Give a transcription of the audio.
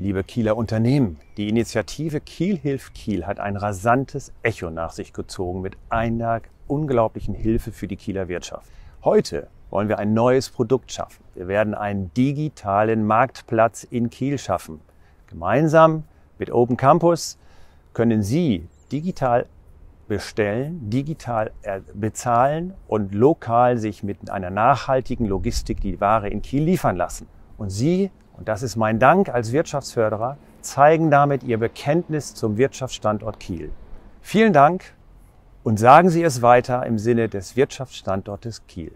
Liebe Kieler Unternehmen, die Initiative Kiel hilft Kiel hat ein rasantes Echo nach sich gezogen mit einer unglaublichen Hilfe für die Kieler Wirtschaft. Heute wollen wir ein neues Produkt schaffen. Wir werden einen digitalen Marktplatz in Kiel schaffen. Gemeinsam mit Open Campus können Sie digital bestellen, digital äh, bezahlen und lokal sich mit einer nachhaltigen Logistik die Ware in Kiel liefern lassen. Und Sie und das ist mein Dank als Wirtschaftsförderer, zeigen damit ihr Bekenntnis zum Wirtschaftsstandort Kiel. Vielen Dank und sagen Sie es weiter im Sinne des Wirtschaftsstandortes Kiel.